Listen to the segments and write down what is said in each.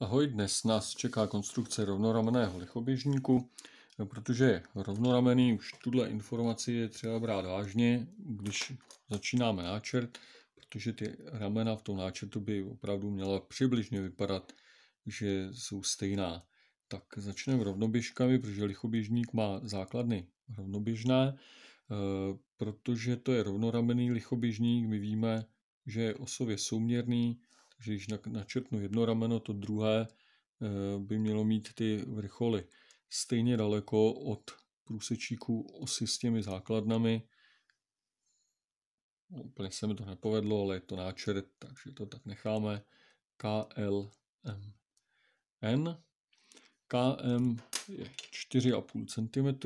Ahoj, dnes nás čeká konstrukce rovnorameného lichoběžníku. Protože rovnoramený už tuhle informaci je třeba brát vážně, když začínáme náčrt, protože ty ramena v tom náčrtu by opravdu měla přibližně vypadat, že jsou stejná. Tak začneme rovnoběžkami, protože lichoběžník má základny rovnoběžné, eh, protože to je rovnoramený lichoběžník, my víme, že je osově souměrný, takže když načrtnu jedno rameno, to druhé eh, by mělo mít ty vrcholy stejně daleko od průsečíku osy s těmi základnami. Úplně se mi to nepovedlo, ale je to náčrt, takže to tak necháme. K KM je 4,5 cm,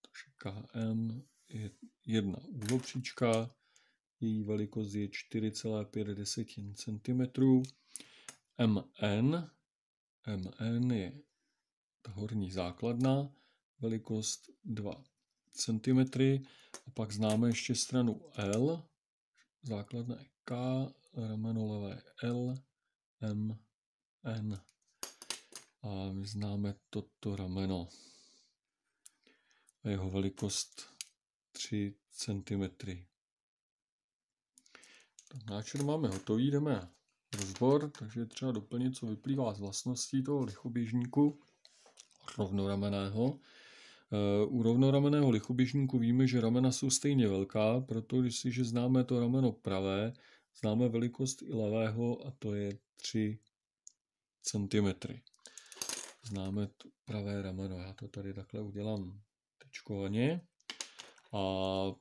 takže KM je jedna úhlopříčka její velikost je 4,5 desetin centimetrů. MN, MN je ta horní základna, velikost 2 cm. A pak známe ještě stranu L, základna je K, rameno levé L, M, N. A my známe toto rameno. A jeho velikost 3 cm. Tak no, náčer máme hotový, jdeme rozbor, takže je třeba doplnit, co vyplývá z vlastností toho lichoběžníku rovnorameného. Eh, u rovnorameného lichoběžníku víme, že ramena jsou stejně velká, proto když si že známe to rameno pravé, známe velikost i levého a to je 3 cm. Známe pravé rameno, já to tady takhle udělám tečkovaně. A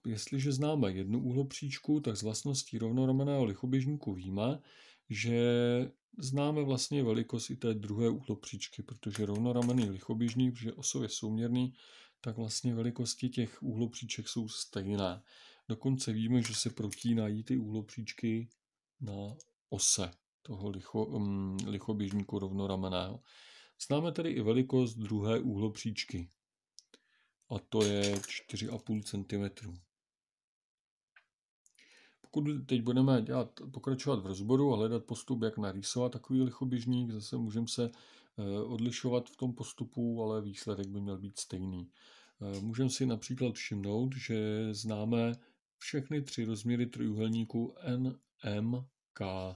jestliže známe jednu úhlopříčku, tak z vlastností rovnoromeného lichoběžníku víme, že známe vlastně velikost i té druhé úhlopříčky, protože rovnoramený lichoběžník, protože osov je souměrný, tak vlastně velikosti těch úhlopříček jsou stejné. Dokonce víme, že se protínají ty úhlopříčky na ose toho licho, um, lichoběžníku rovnorameného. Známe tedy i velikost druhé úhlopříčky, a to je 4,5 cm. Pokud teď budeme dělat, pokračovat v rozboru a hledat postup, jak narýsovat takový lichoběžník, zase můžeme se eh, odlišovat v tom postupu, ale výsledek by měl být stejný. Eh, můžeme si například všimnout, že známe všechny tři rozměry trojuhelníku N, M, K.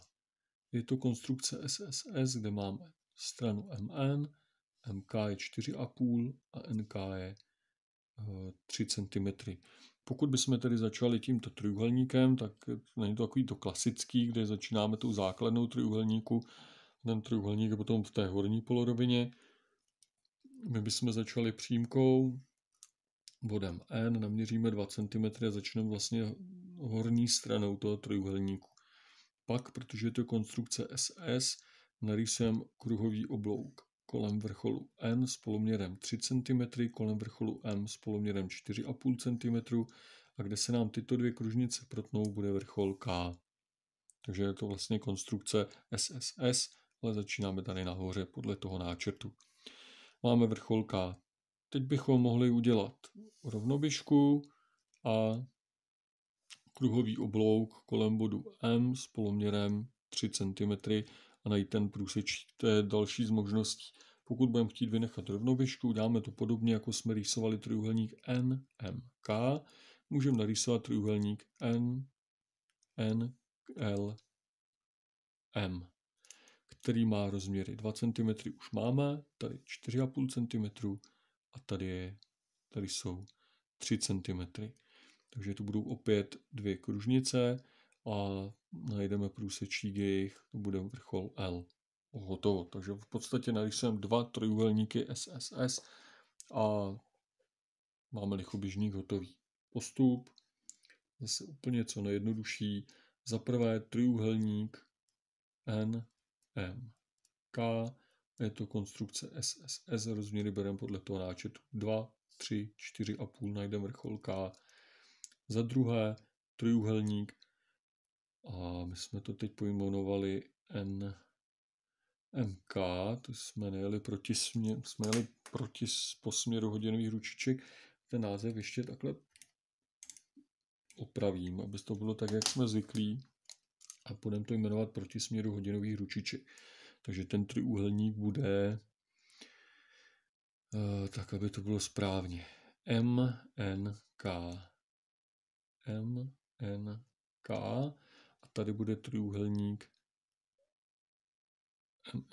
Je to konstrukce SSS, kde máme stranu MN, MK je 4,5 a NK je 3 cm. Pokud bychom tedy začali tímto trojuhelníkem, tak není to takový to klasický, kde začínáme tou základnou trojuhelníku, ten trojuhelník je potom v té horní polorovině. My bychom začali přímkou, bodem N, naměříme 2 cm a začneme vlastně horní stranou toho trojuhelníku. Pak, protože je to konstrukce SS, narysujeme kruhový oblouk kolem vrcholu N s poloměrem 3 cm, kolem vrcholu M s poloměrem 4,5 cm a kde se nám tyto dvě kružnice protnou, bude vrchol K. Takže je to vlastně konstrukce SSS, ale začínáme tady nahoře podle toho náčrtu. Máme vrchol K. Teď bychom mohli udělat rovnoběžku a kruhový oblouk kolem bodu M s poloměrem 3 cm a najít ten průseč. To je další z možností. Pokud budeme chtít vynechat rovnoběžku, uděláme to podobně, jako jsme rýsovali trojuhelník NMK. Můžeme narýsovat trojuhelník N, N, L, M, který má rozměry 2 cm už máme, tady 4,5 cm a tady, je, tady jsou 3 cm. Takže tu budou opět dvě kružnice, a najdeme průsečík jejich, to bude vrchol L. Hotovo. Takže v podstatě narysujeme dva trojuhelníky SSS a máme lichoběžník hotový. Postup, zase úplně co nejjednodušší. Za prvé trojuhelník N, M, K, je to konstrukce SSS, rozměry bereme podle toho náčetu 2, 3, 4,5, najdeme vrchol K. Za druhé trojuhelník a my jsme to teď pojmenovali NMK, to jsme nejeli proti, směr, jsme jeli proti po směru hodinových ručiček. Ten název ještě takhle opravím, aby to bylo tak, jak jsme zvyklí a budeme to jmenovat proti směru hodinových ručiček. Takže ten trojúhelník bude eh, tak, aby to bylo správně. MNK. MNK. A tady bude trojúhelník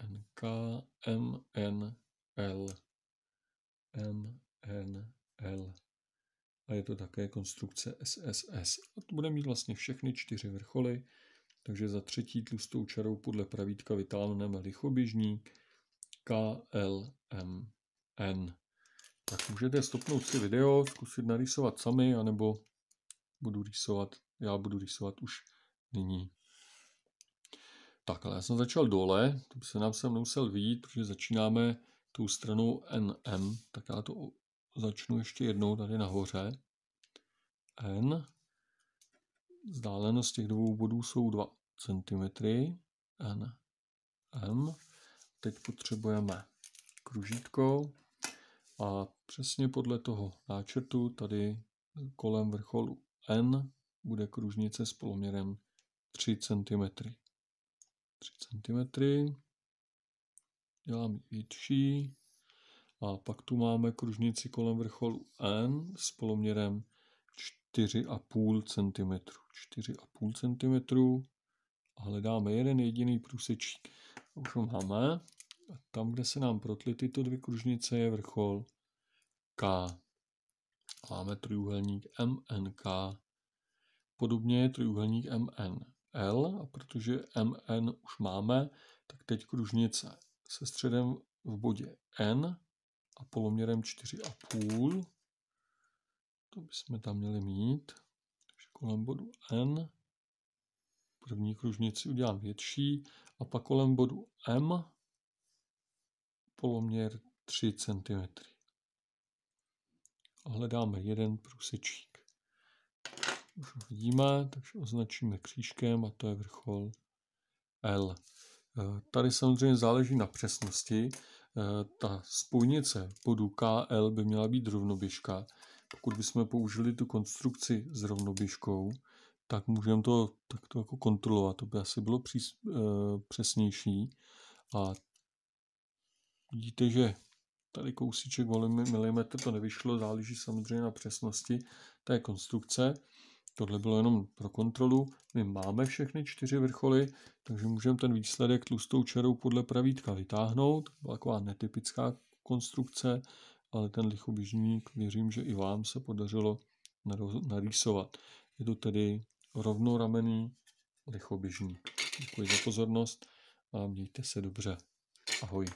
MNK, MNL. MNL. A je to také konstrukce SSS. A to bude mít vlastně všechny čtyři vrcholy, takže za třetí tlustou čarou podle pravítka vytáhneme lichoběžník KLMN. Tak můžete stopnout si video, zkusit narýsovat sami, anebo budu rýsovat, já budu rýsovat už nyní. Tak, ale já jsem začal dole, to by se nám sem musel vidět, protože začínáme tou stranou NM, tak já to začnu ještě jednou tady nahoře. N, vzdálenost těch dvou bodů jsou 2 cm, N, M. Teď potřebujeme kružítko a přesně podle toho náčrtu tady kolem vrcholu N bude kružnice s poloměrem 3 cm. 3 cm. Dělám větší. A pak tu máme kružnici kolem vrcholu N s poloměrem 4,5 cm. 4,5 cm. A hledáme jeden jediný průsečík. Už ho máme. A tam, kde se nám protly tyto dvě kružnice, je vrchol K. Máme trojúhelník MNK. Podobně je trojúhelník MN. L, a protože MN už máme, tak teď kružnice se středem v bodě N a poloměrem 4,5. To bychom tam měli mít. Takže kolem bodu N první kružnici udělám větší a pak kolem bodu M poloměr 3 cm. A hledáme jeden průsečík už vidíme, takže označíme křížkem a to je vrchol L. Eh, tady samozřejmě záleží na přesnosti. Eh, ta spojnice bodu KL by měla být rovnoběžka. Pokud bychom použili tu konstrukci s rovnoběžkou, tak můžeme to takto jako kontrolovat. To by asi bylo přís, eh, přesnější. A vidíte, že tady kousíček volím milimetr to nevyšlo, záleží samozřejmě na přesnosti té konstrukce. Tohle bylo jenom pro kontrolu. My máme všechny čtyři vrcholy, takže můžeme ten výsledek tlustou čarou podle pravítka vytáhnout. Byla taková netypická konstrukce, ale ten lichoběžník věřím, že i vám se podařilo narýsovat. Je to tedy rovnoramený lichoběžník. Děkuji za pozornost a mějte se dobře. Ahoj.